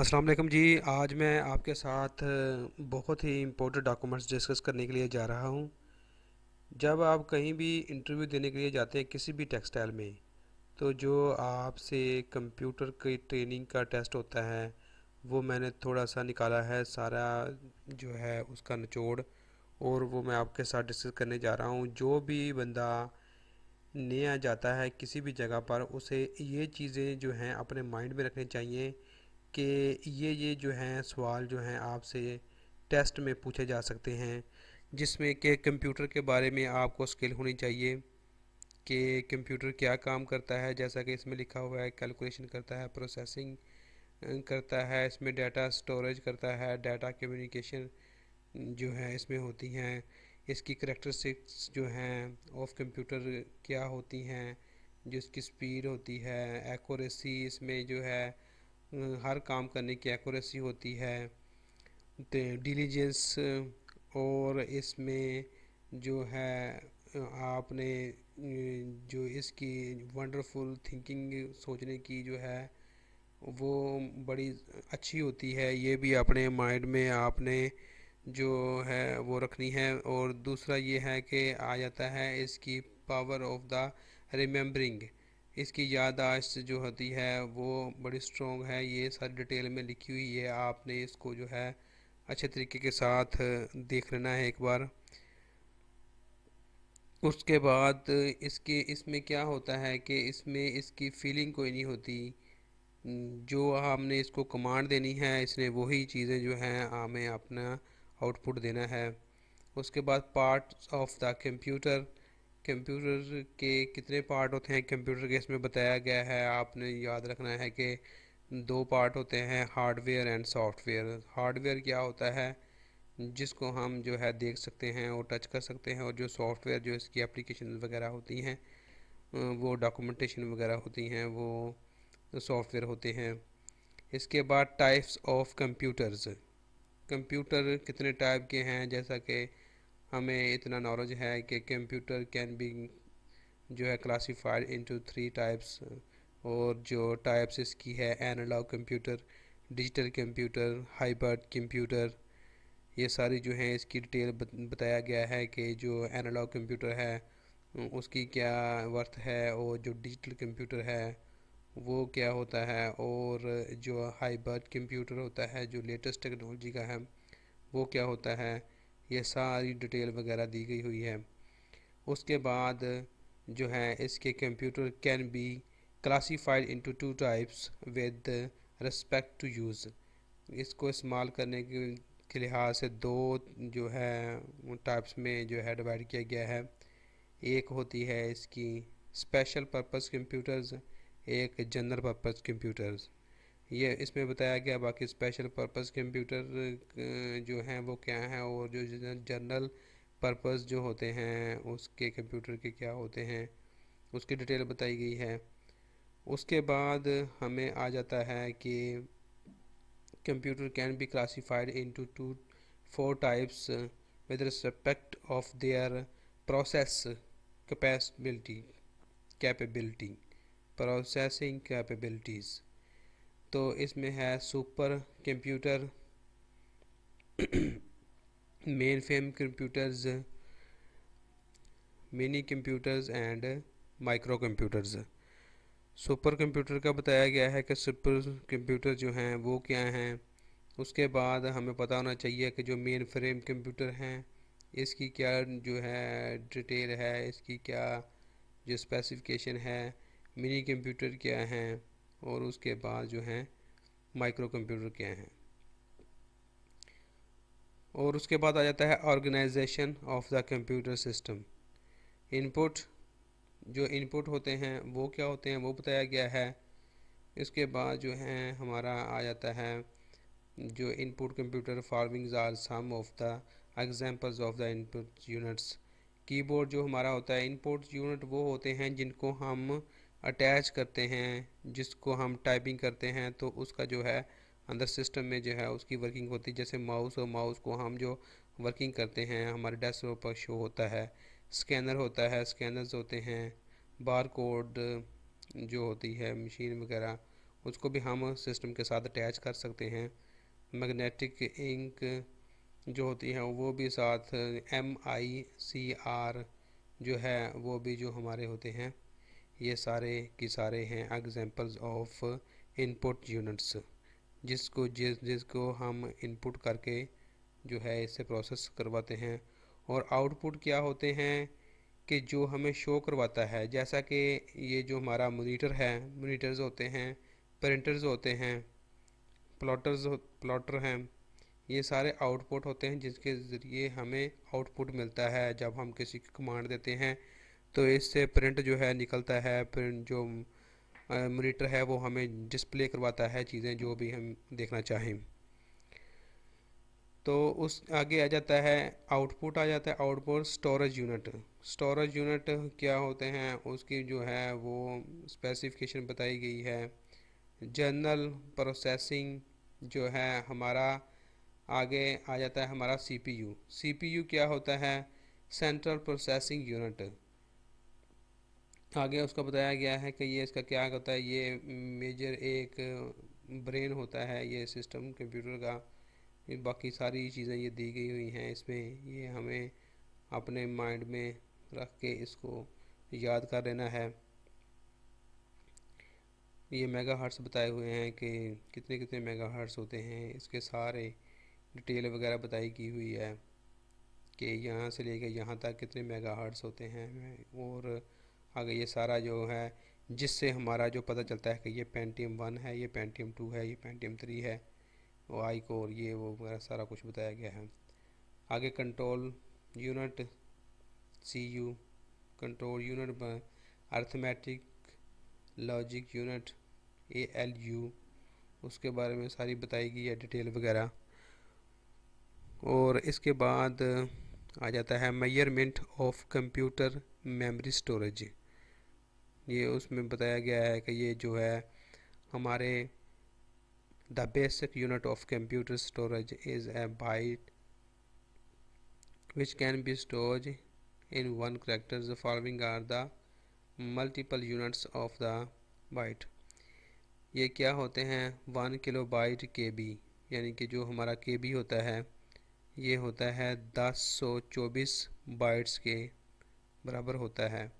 अस्सलाम वालेकुम जी आज मैं आपके साथ बहुत ही इम्पोर्टेंट डॉक्यूमेंट्स डिस्कस करने के लिए जा रहा हूँ जब आप कहीं भी इंटरव्यू देने के लिए जाते हैं किसी भी टेक्सटाइल में तो जो आपसे कंप्यूटर की ट्रेनिंग का टेस्ट होता है वो मैंने थोड़ा सा निकाला है सारा जो है उसका निचोड़ और वो मैं आपके साथ डिस्कस करने जा रहा हूँ जो भी बंदा नया जाता है किसी भी जगह पर उसे ये चीज़ें जो हैं अपने माइंड में रखनी चाहिए कि ये ये जो हैं सवाल जो हैं आपसे टेस्ट में पूछे जा सकते हैं जिसमें कि कंप्यूटर के बारे में आपको स्किल होनी चाहिए कि कंप्यूटर क्या काम करता है जैसा कि इसमें लिखा हुआ है कैलकुलेशन करता है प्रोसेसिंग करता है इसमें डाटा स्टोरेज करता है डाटा कम्युनिकेशन जो है इसमें होती हैं इसकी करेक्टरिस्टिक्स जो हैं ऑफ कंप्यूटर क्या होती हैं जिसकी स्पीड होती है एक्यूरेसी इसमें जो है हर काम करने की एक्यूरेसी होती है डिलीजेंस और इसमें जो है आपने जो इसकी वंडरफुल थिंकिंग सोचने की जो है वो बड़ी अच्छी होती है ये भी अपने माइंड में आपने जो है वो रखनी है और दूसरा ये है कि आ जाता है इसकी पावर ऑफ द रिमेंबरिंग इसकी याददाश्त जो होती है वो बड़ी स्ट्रॉन्ग है ये सारी डिटेल में लिखी हुई है आपने इसको जो है अच्छे तरीके के साथ देख लेना है एक बार उसके बाद इसके इसमें क्या होता है कि इसमें इसकी फीलिंग कोई नहीं होती जो हमने इसको कमांड देनी है इसने वही चीज़ें जो हैं हमें अपना आउटपुट देना है उसके बाद parts of the computer computer के कितने पार्ट होते हैं कंप्यूटर के इसमें बताया गया है आपने याद रखना है कि दो पार्ट होते हैं हार्डवेयर एंड सॉफ्टवेयर हार्डवेयर क्या होता है जिसको हम जो है देख सकते हैं और टच कर सकते हैं और जो सॉफ्टवेयर जो इसकी एप्लीकेशन वगैरह होती हैं वो डॉक्यूमेंटेशन वगैरह होती हैं वो सॉफ्टवेयर होते हैं इसके बाद टाइप्स ऑफ कंप्यूटर्स कंप्यूटर कितने टाइप के हैं जैसा कि हमें इतना नॉलेज है कि कंप्यूटर कैन बी जो है क्लासिफाइड इनटू थ्री टाइप्स और जो टाइप्स इसकी है analog computer digital computer hybrid computer ये सारी जो है इसकी डिटेल बताया गया है कि जो एनालॉग कंप्यूटर है उसकी क्या वर्थ है और जो डिजिटल कंप्यूटर है वो क्या होता है और जो हाइब्रिड कंप्यूटर होता है जो लेटेस्ट टेक्नोलॉजी का है वो क्या होता है ये सारी डिटेल वगैरह दी गई हुई है उसके बाद जो है इसके computer can be classified into two types with respect to use इसको इस्तेमाल करने के, लिहाज से दो जो है टाइप्स में जो है डिवाइड किया गया है एक होती है इसकी स्पेशल पर्पस कंप्यूटर्स एक जनरल पर्पस कंप्यूटर्स ये इसमें बताया गया बाकी स्पेशल पर्पस कंप्यूटर जो हैं वो क्या हैं और जो जनरल पर्पस जो होते हैं उसके कंप्यूटर के क्या होते हैं उसकी डिटेल बताई गई है उसके बाद हमें आ जाता है कि computer can be classified into two four types with respect of their process capability capability processing capabilities तो इसमें है super computer mainframe computers mini computers and micro computers super computer का बताया गया है कि सुपर कंप्यूटर जो हैं वो क्या हैं उसके बाद हमें पता होना चाहिए कि जो मेन फ्रेम कंप्यूटर हैं इसकी क्या जो है डिटेल है इसकी क्या जो स्पेसिफिकेशन है मिनी कंप्यूटर क्या हैं और उसके बाद जो हैं माइक्रो कंप्यूटर क्या हैं और उसके बाद आ जाता है organisation of the computer system input जो इनपुट होते हैं वो क्या होते हैं वो बताया गया है इसके बाद जो है हमारा आ जाता है जो input computer farming are some of the examples of the input units keyboard जो हमारा होता है इनपुट यूनिट वो होते हैं जिनको हम अटैच करते हैं जिसको हम टाइपिंग करते हैं तो उसका जो है अंदर सिस्टम में जो है उसकी वर्किंग होती है जैसे माउस और माउस को हम जो वर्किंग करते हैं हमारे डेस्कटॉप पर शो होता है स्कैनर होता है स्कैनर्स होते हैं बार कोड जो होती है मशीन वगैरह उसको भी हम सिस्टम के साथ अटैच कर सकते हैं मैग्नेटिक इंक जो होती है वो भी साथ एम आई सी आर जो है वो भी जो हमारे होते हैं ये सारे के सारे हैं एग्जांपल्स ऑफ इनपुट यूनिट्स जिसको जिस जिसको हम इनपुट करके जो है इसे प्रोसेस करवाते हैं और आउटपुट क्या होते हैं कि जो हमें शो करवाता है जैसा कि ये जो हमारा मोनीटर है मोनीटर्स होते हैं प्रिंटर्स होते हैं प्लॉटर्स प्लॉटर हैं ये सारे आउटपुट होते हैं जिसके ज़रिए हमें आउटपुट मिलता है जब हम किसी को कमांड देते हैं तो इससे प्रिंट जो है निकलता है प्रिंट जो मोनीटर है वो हमें डिस्प्ले करवाता है चीज़ें जो भी हम देखना चाहें तो उस आगे आ जाता है आउटपुट आ जाता है output storage unit storage unit क्या होते हैं उसकी जो है वो स्पेसिफिकेशन बताई गई है जनरल प्रोसेसिंग जो है हमारा आगे आ जाता है हमारा सीपीयू सीपीयू क्या होता है सेंट्रल प्रोसेसिंग यूनिट आगे उसका बताया गया है कि ये इसका क्या होता है ये मेजर एक ब्रेन होता है ये सिस्टम कंप्यूटर का बाकी सारी चीज़ें ये दी गई हुई हैं इसमें ये हमें अपने माइंड में रख के इसको याद कर लेना है ये मेगा हर्ट्स बताए हुए हैं कि कितने कितने मेगा हर्ट्स होते हैं इसके सारे डिटेल वगैरह बताई की हुई है कि यहाँ से लेकर यहाँ तक कितने मेगा हर्ट्स होते हैं और आगे ये सारा जो है जिससे हमारा जो पता चलता है कि ये पेंटियम वन है ये पेंटियम टू है ये पेंटियम थ्री है वो आई को और ये वो वगैरह सारा कुछ बताया गया है आगे control unit C U control unit arithmetic logic unit A L U उसके बारे में सारी बताई गई है डिटेल वगैरह और इसके बाद आ जाता है measurement of computer memory storage ये उसमें बताया गया है कि ये जो है हमारे the basic unit of computer storage is a byte which can be stored in one character following are the multiple units of the byte ये क्या होते हैं one kilo byte K B यानी कि जो हमारा के बी होता है ये होता है दस सौ चौबीस बाइट्स के बराबर होता है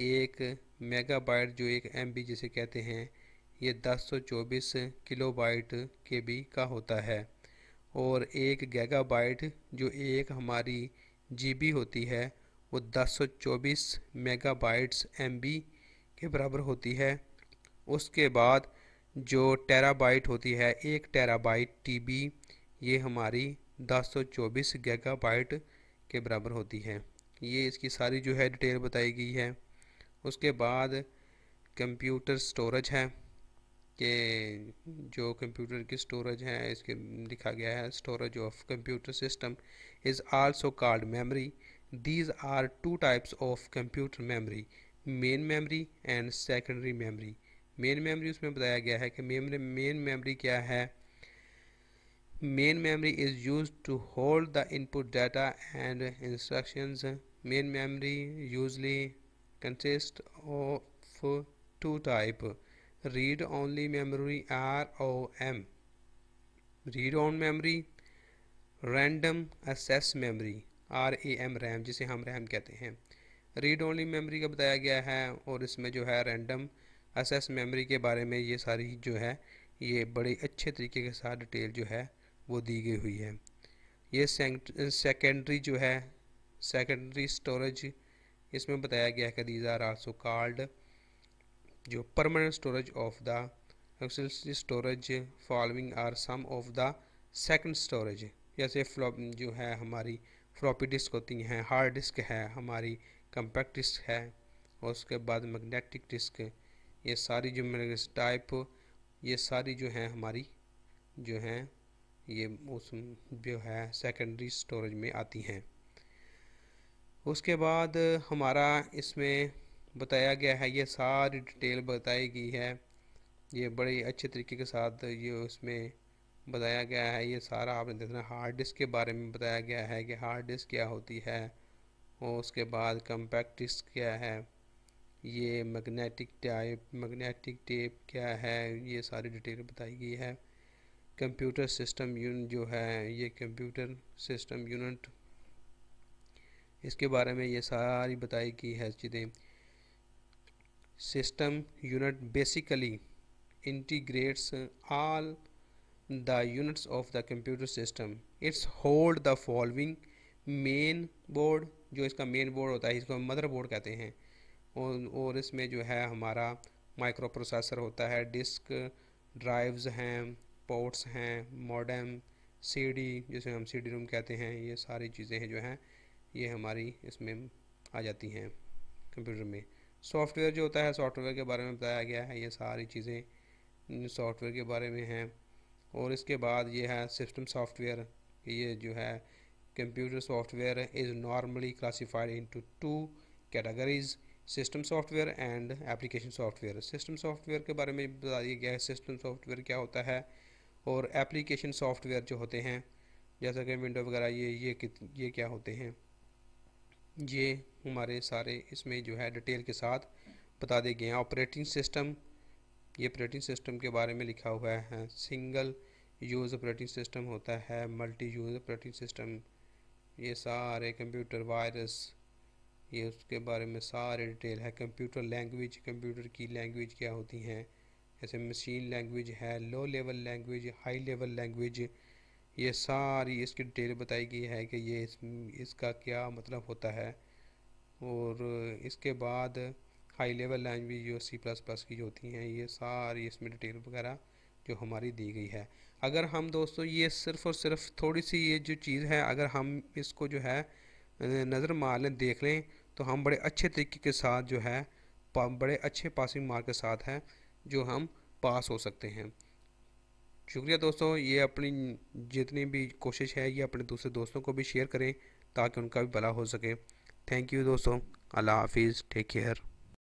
एक मेगाबाइट जो एक एम जिसे कहते हैं ये 1024 किलोबाइट के बी का होता है और एक गैगाबाइट जो एक हमारी जीबी होती है वो 1024 मेगाबाइट्स एमबी के बराबर होती है उसके बाद जो टेराबाइट होती है एक टेराबाइट टीबी ये हमारी 1024 गैगाबाइट के बराबर होती है ये इसकी सारी जो है डिटेल बताई गई है उसके बाद कंप्यूटर स्टोरेज है कि जो कंप्यूटर की स्टोरेज है इसके लिखा गया है storage of computer system is also called memory these are two types of computer memory main memory and secondary memory main memory उसमें बताया गया है कि मेमरी मेन मेमोरी क्या है main memory is use to hold the input data and instructions main memory usually consist of two type read only memory ROM read on memory random access memory RAM RAM जिसे हम RAM कहते हैं read only memory का बताया गया है और इसमें जो है रैंडम एसेस मेमोरी के बारे में ये सारी जो है ये बड़े अच्छे तरीके के साथ डिटेल जो है वो दी गई हुई है ये सेकेंडरी जो है सेकेंडरी स्टोरेज इसमें बताया गया है कि दीज आर आल्सो कार्ड जो permanent storage of the auxiliary storage following are some of the second storage जैसे फ्लॉप जो है हमारी फ्लॉपी डिस्क होती हैं हार्ड डिस्क है हमारी कंपैक्ट डिस्क है और उसके बाद मैग्नेटिक डिस्क ये सारी जो मैग्नेटिक टाइप ये सारी जो है हमारी जो हैं ये उस जो है सेकेंडरी स्टोरेज में आती हैं उसके बाद हमारा इसमें बताया गया है ये सारी डिटेल बताई गई है ये बड़े अच्छे तरीके के साथ ये उसमें बताया गया है ये सारा आपने देखना हार्ड डिस्क के बारे में बताया गया है कि हार्ड डिस्क क्या होती है और उसके बाद कंपैक्ट डिस्क क्या है ये मैग्नेटिक टाइप मैग्नेटिक टेप क्या है ये सारी डिटेल बताई गई है कंप्यूटर सिस्टम यूनिट जो है ये कंप्यूटर सिस्टम यूनिट इसके बारे में ये सारी बताई गई है चीज़ें system unit basically integrates all the units of the computer system its hold the following main board जो इसका मेन बोर्ड होता है इसको हम मदर बोर्ड कहते हैं और इसमें जो है हमारा माइक्रो प्रोसेसर होता है डिस्क ड्राइव्स हैं पोर्ट्स हैं मॉडेम सीडी जिसे हम सीडी रूम कहते हैं ये सारी चीज़ें हैं जो हैं ये हमारी इसमें आ जाती हैं कंप्यूटर में सॉफ्टवेयर जो होता है सॉफ्टवेयर के बारे में बताया गया है ये सारी चीज़ें सॉफ्टवेयर के बारे में हैं और इसके बाद ये है सिस्टम सॉफ्टवेयर ये जो है computer software is normally classified into two categories system software and application software system software के बारे में बता दिया गया है सिस्टम सॉफ्टवेयर क्या होता है और एप्लीकेशन सॉफ्टवेयर जो होते हैं जैसा कि विंडो वगैरह ये ये ये क्या होते हैं ये हमारे सारे इसमें जो है डिटेल के साथ बता दिए गए हैं ऑपरेटिंग सिस्टम ये ऑपरेटिंग सिस्टम के बारे में लिखा हुआ है सिंगल यूज़ ऑपरेटिंग सिस्टम होता है मल्टी यूज़ ऑपरेटिंग सिस्टम ये सारे कंप्यूटर वायरस ये उसके बारे में सारे डिटेल है कंप्यूटर लैंग्वेज कंप्यूटर की लैंग्वेज क्या होती हैं जैसे मशीन लैंग्वेज है low level language high level language ये सारी इसकी डिटेल बताई गई है कि ये इस, इसका क्या मतलब होता है और इसके बाद हाई लेवल लैंग्वेज जो सी प्लस प्लस की होती हैं ये सारी इसमें डिटेल वगैरह जो हमारी दी गई है अगर हम दोस्तों ये सिर्फ़ और सिर्फ थोड़ी सी ये जो चीज़ है अगर हम इसको जो है नज़र मार लें देख लें तो हम बड़े अच्छे तरीके के साथ जो है बड़े अच्छे पासिंग मार्क के साथ है जो हम पास हो सकते हैं शुक्रिया दोस्तों ये अपनी जितनी भी कोशिश है ये अपने दूसरे दोस्तों को भी शेयर करें ताकि उनका भी भला हो सके थैंक यू दोस्तों अल्लाह हाफिज़ टेक केयर